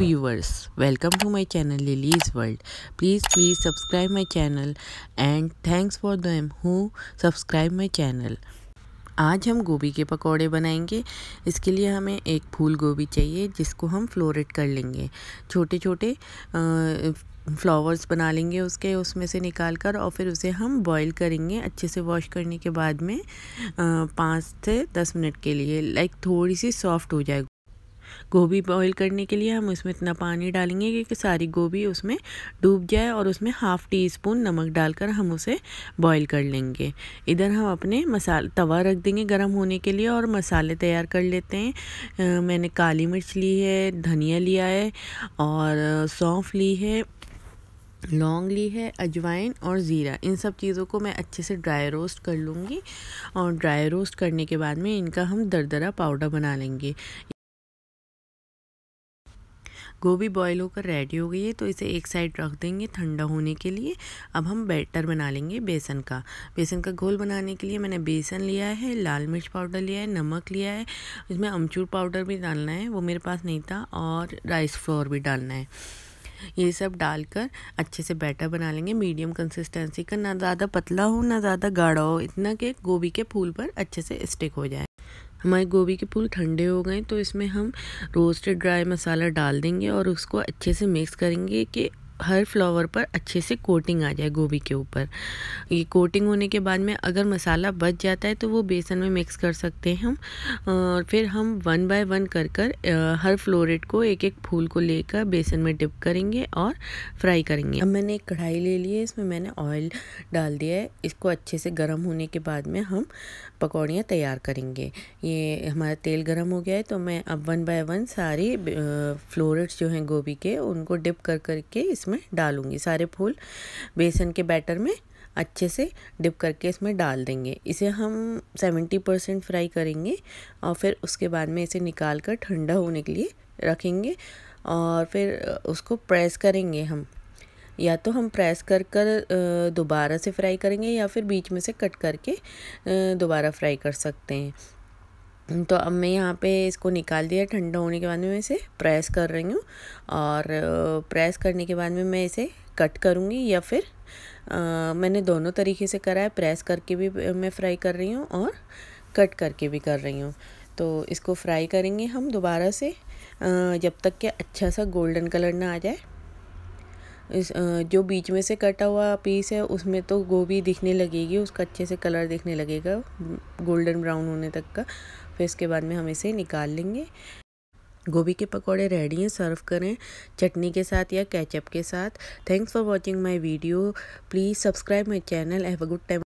viewers welcome to my channel lily's world please please subscribe my channel and thanks for them who subscribe my channel आज हम गोभी के पकोड़े बनाएंगे इसके लिए हमें एक फूल गोभी चाहिए जिसको हम फ्लोरेट कर लेंगे छोटे छोटे फ्लावर्स बना लेंगे उसके उसमें से निकाल कर और फिर उसे हम बॉईल करेंगे अच्छे से वॉश करने के बाद में पाँच से दस मिनट के लिए लाइक थोड़ी सी सॉफ्ट हो जाए गोभी बॉईल करने के लिए हम उसमें इतना पानी डालेंगे कि सारी गोभी उसमें डूब जाए और उसमें हाफ़ टी स्पून नमक डालकर हम उसे बॉईल कर लेंगे इधर हम अपने मसाल तवा रख देंगे गर्म होने के लिए और मसाले तैयार कर लेते हैं आ, मैंने काली मिर्च ली है धनिया लिया है और सौंफ ली है लौंग ली है अजवाइन और ज़ीरा इन सब चीज़ों को मैं अच्छे से ड्राई रोस्ट कर लूँगी और ड्राई रोस्ट करने के बाद में इनका हम दरदरा पाउडर बना लेंगे गोभी बॉयल होकर रेडी हो गई है तो इसे एक साइड रख देंगे ठंडा होने के लिए अब हम बैटर बना लेंगे बेसन का बेसन का घोल बनाने के लिए मैंने बेसन लिया है लाल मिर्च पाउडर लिया है नमक लिया है इसमें अमचूर पाउडर भी डालना है वो मेरे पास नहीं था और राइस फ्लोर भी डालना है ये सब डालकर अच्छे से बैटर बना लेंगे मीडियम कंसिस्टेंसी का ना ज़्यादा पतला हो ना ज़्यादा गाढ़ा हो इतना कि गोभी के फूल पर अच्छे से स्टिक हो जाए हमारे गोभी के फूल ठंडे हो गए तो इसमें हम रोस्टेड ड्राई मसाला डाल देंगे और उसको अच्छे से मिक्स करेंगे कि हर फ्लावर पर अच्छे से कोटिंग आ जाए गोभी के ऊपर ये कोटिंग होने के बाद में अगर मसाला बच जाता है तो वो बेसन में मिक्स कर सकते हैं हम और फिर हम वन बाय वन कर कर हर फ्लोरेट को एक एक फूल को लेकर बेसन में डिप करेंगे और फ्राई करेंगे अब मैंने एक कढ़ाई ले ली है इसमें मैंने ऑयल डाल दिया है इसको अच्छे से गर्म होने के बाद में हम पकौड़ियाँ तैयार करेंगे ये हमारा तेल गर्म हो गया है तो मैं अब वन बाय वन सारी फ्लोरेट्स जो हैं गोभी के उनको डिप कर करके इसमें इसमें डालूंगी सारे फूल बेसन के बैटर में अच्छे से डिप करके इसमें डाल देंगे इसे हम 70 परसेंट फ्राई करेंगे और फिर उसके बाद में इसे निकाल कर ठंडा होने के लिए रखेंगे और फिर उसको प्रेस करेंगे हम या तो हम प्रेस कर कर दोबारा से फ्राई करेंगे या फिर बीच में से कट करके दोबारा फ्राई कर सकते हैं तो अब मैं यहाँ पे इसको निकाल दिया ठंडा होने के बाद में मैं इसे प्रेस कर रही हूँ और प्रेस करने के बाद में मैं इसे कट करूँगी या फिर आ, मैंने दोनों तरीके से करा है प्रेस करके भी मैं फ्राई कर रही हूँ और कट करके भी कर रही हूँ तो इसको फ्राई करेंगे हम दोबारा से आ, जब तक कि अच्छा सा गोल्डन कलर ना आ जाए इस जो बीच में से कटा हुआ पीस है उसमें तो गोभी दिखने लगेगी उसका अच्छे से कलर दिखने लगेगा गोल्डन ब्राउन होने तक का फिर इसके बाद में हम इसे निकाल लेंगे गोभी के पकौड़े रेडी हैं सर्व करें चटनी के साथ या कैचअप के साथ thanks for watching my video please subscribe my channel have a good time